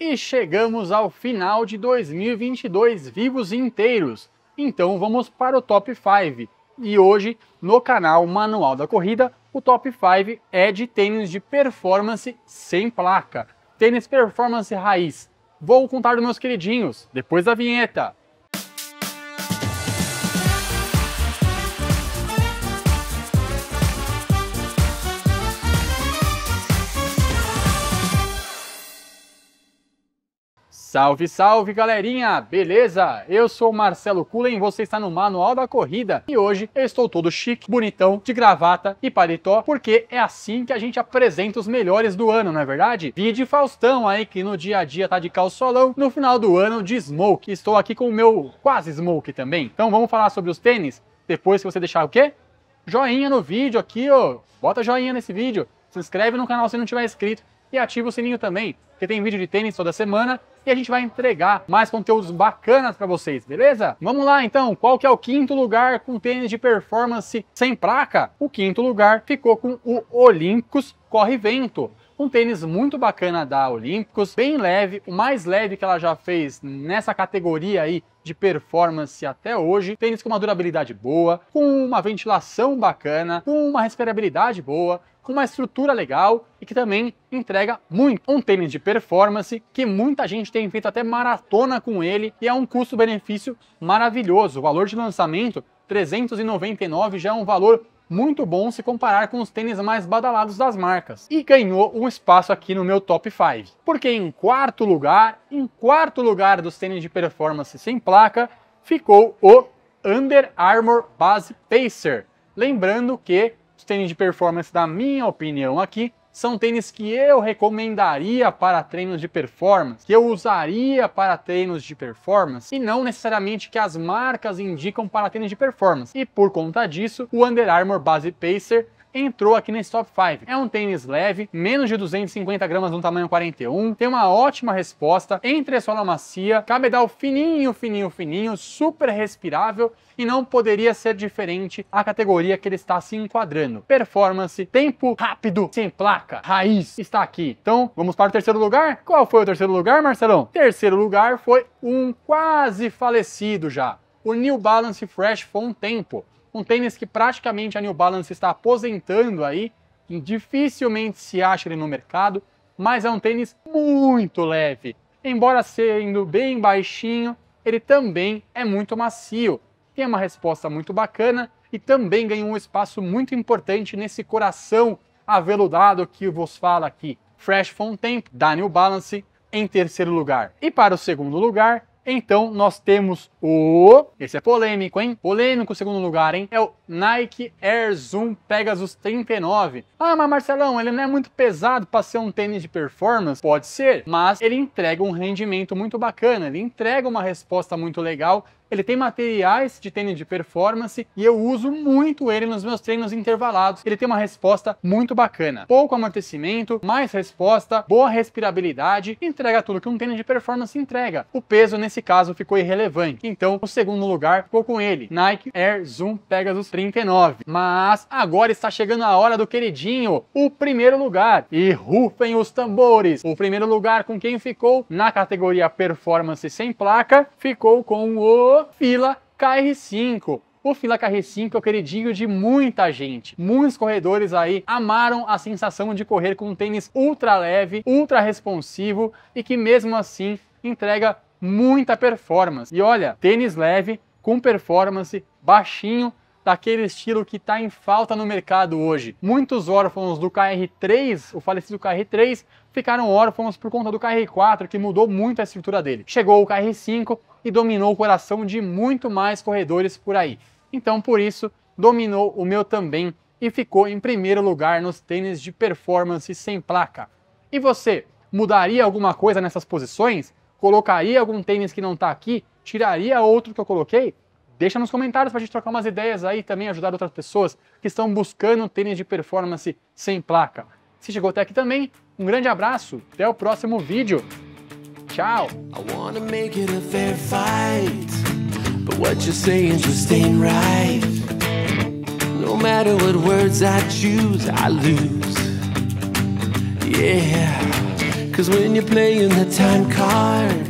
E chegamos ao final de 2022 vivos inteiros. Então vamos para o top 5. E hoje, no canal Manual da Corrida, o top 5 é de tênis de performance sem placa. Tênis performance raiz. Vou contar os meus queridinhos depois da vinheta. Salve, salve galerinha! Beleza? Eu sou o Marcelo Cullen, você está no Manual da Corrida e hoje eu estou todo chique, bonitão, de gravata e paletó, porque é assim que a gente apresenta os melhores do ano, não é verdade? de Faustão aí que no dia a dia tá de calçolão, no final do ano de smoke. Estou aqui com o meu quase smoke também. Então vamos falar sobre os tênis depois que você deixar o quê? Joinha no vídeo aqui, ó. Bota joinha nesse vídeo. Se inscreve no canal se não tiver inscrito e ativa o sininho também, porque tem vídeo de tênis toda semana e a gente vai entregar mais conteúdos bacanas para vocês, beleza? Vamos lá então, qual que é o quinto lugar com tênis de performance sem placa? O quinto lugar ficou com o Olympus Corre Vento. Um tênis muito bacana da Olímpicos, bem leve, o mais leve que ela já fez nessa categoria aí de performance até hoje. Tênis com uma durabilidade boa, com uma ventilação bacana, com uma respirabilidade boa, com uma estrutura legal e que também entrega muito. Um tênis de performance que muita gente tem feito até maratona com ele e é um custo-benefício maravilhoso. O valor de lançamento 399 já é um valor muito bom se comparar com os tênis mais badalados das marcas, e ganhou um espaço aqui no meu top 5. Porque em quarto lugar, em quarto lugar dos tênis de performance sem placa, ficou o Under Armour Base Pacer. Lembrando que os tênis de performance, na minha opinião aqui, são tênis que eu recomendaria para treinos de performance, que eu usaria para treinos de performance e não necessariamente que as marcas indicam para tênis de performance. E por conta disso, o Under Armour Base Pacer entrou aqui nesse top 5. É um tênis leve, menos de 250 gramas no tamanho 41, tem uma ótima resposta, entre a sola macia, cabedal fininho, fininho, fininho, super respirável e não poderia ser diferente a categoria que ele está se enquadrando. Performance, tempo rápido, sem placa, raiz, está aqui. Então, vamos para o terceiro lugar? Qual foi o terceiro lugar, Marcelão? Terceiro lugar foi um quase falecido já, o New Balance Fresh foi um Tempo um tênis que praticamente a New Balance está aposentando aí, dificilmente se acha ele no mercado, mas é um tênis muito leve. Embora sendo bem baixinho, ele também é muito macio, tem uma resposta muito bacana e também ganha um espaço muito importante nesse coração aveludado que vos fala aqui. Fresh Fountain, da New Balance, em terceiro lugar. E para o segundo lugar, então nós temos o. Esse é polêmico, hein? Polêmico, segundo lugar, hein? É o Nike Air Zoom Pegasus 39. Ah, mas Marcelão, ele não é muito pesado para ser um tênis de performance? Pode ser, mas ele entrega um rendimento muito bacana, ele entrega uma resposta muito legal. Ele tem materiais de tênis de performance e eu uso muito ele nos meus treinos intervalados. Ele tem uma resposta muito bacana. Pouco amortecimento, mais resposta, boa respirabilidade, entrega tudo que um tênis de performance entrega. O peso, nesse caso, ficou irrelevante então o segundo lugar ficou com ele, Nike Air Zoom Pegasus 39. Mas agora está chegando a hora do queridinho, o primeiro lugar. E rufem os tambores. O primeiro lugar com quem ficou na categoria Performance sem placa ficou com o Fila KR5. O Fila KR5 é o queridinho de muita gente. Muitos corredores aí amaram a sensação de correr com um tênis ultra leve, ultra responsivo e que mesmo assim entrega muita performance. E olha, tênis leve com performance, baixinho, daquele estilo que está em falta no mercado hoje. Muitos órfãos do KR3, o falecido KR3, ficaram órfãos por conta do KR4, que mudou muito a estrutura dele. Chegou o KR5 e dominou o coração de muito mais corredores por aí. Então, por isso, dominou o meu também e ficou em primeiro lugar nos tênis de performance sem placa. E você, mudaria alguma coisa nessas posições? colocaria algum tênis que não está aqui, tiraria outro que eu coloquei, deixa nos comentários para a gente trocar umas ideias aí também, ajudar outras pessoas que estão buscando tênis de performance sem placa. Se chegou até aqui também, um grande abraço, até o próximo vídeo. Tchau! No matter what words I choose, I lose. Yeah. Cause when you're playing the time card